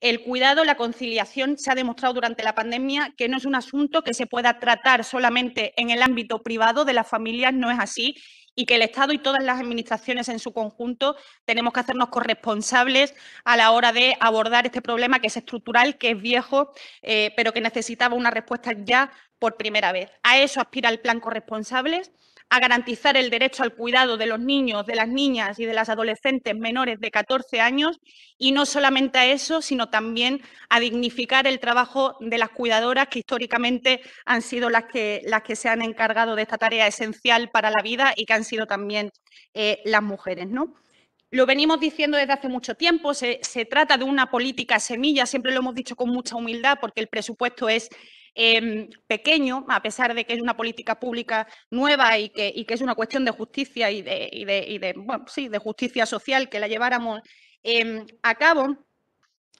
El cuidado, la conciliación, se ha demostrado durante la pandemia que no es un asunto que se pueda tratar solamente en el ámbito privado de las familias, no es así, y que el Estado y todas las administraciones en su conjunto tenemos que hacernos corresponsables a la hora de abordar este problema que es estructural, que es viejo, eh, pero que necesitaba una respuesta ya por primera vez. A eso aspira el plan corresponsables a garantizar el derecho al cuidado de los niños, de las niñas y de las adolescentes menores de 14 años y no solamente a eso, sino también a dignificar el trabajo de las cuidadoras que históricamente han sido las que, se han encargado de esta tarea esencial para la vida y que han sido también eh, las mujeres. ¿no? Lo venimos diciendo desde hace mucho tiempo, se, se, trata de una política semilla, siempre lo hemos dicho con mucha humildad porque el presupuesto es Em, pequeño, a pesar de que es una política pública nueva y que, es una cuestión de justicia y de, justicia social que la lleváramos em, a cabo.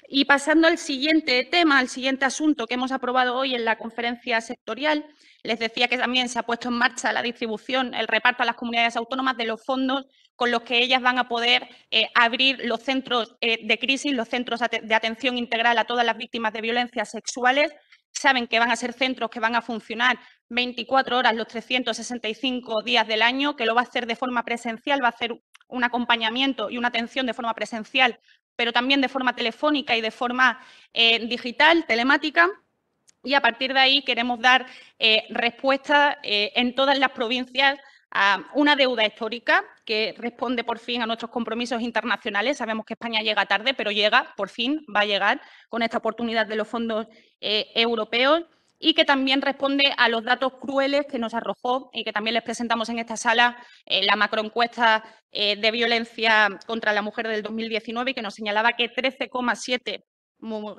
Y pasando al siguiente tema, al siguiente asunto que hemos aprobado hoy en la conferencia sectorial, les decía que también se ha puesto en marcha la distribución, el reparto a las comunidades autónomas de los fondos con los que ellas van a poder eh, abrir los centros eh, de crisis, los centros de atención integral a todas las víctimas de violencias sexuales, saben que van a ser centros que van a funcionar 24 horas los 365 días del año, que lo va a hacer de forma presencial, va a hacer un acompañamiento y una atención de forma presencial, pero también de forma telefónica y de forma eh, digital, telemática. Y a partir de ahí queremos dar eh, respuesta eh, en todas las provincias una deuda histórica que responde por fin a nuestros compromisos internacionales. Sabemos que España llega tarde, pero llega, por fin va a llegar con esta oportunidad de los fondos eh, europeos y que también responde a los datos crueles que nos arrojó y que también les presentamos en esta sala eh, la macroencuesta eh, de violencia contra la mujer del 2019 que nos señalaba que 13,7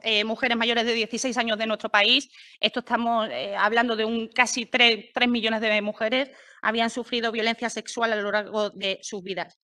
eh, mujeres mayores de 16 años de nuestro país. Esto estamos eh, hablando de un casi 3, 3, millones de mujeres habían sufrido violencia sexual a lo largo de sus vidas.